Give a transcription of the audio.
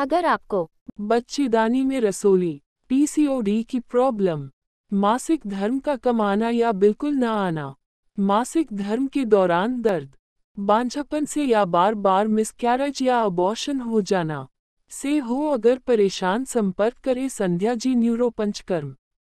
अगर आपको बच्चेदानी में रसोली पीसीओडी की प्रॉब्लम मासिक धर्म का कम आना या बिल्कुल न आना मासिक धर्म के दौरान दर्द बांझपन से या बार बार मिसकैरेज या अबॉर्शन हो जाना से हो अगर परेशान संपर्क करें संध्या जी न्यूरो पंचकर्म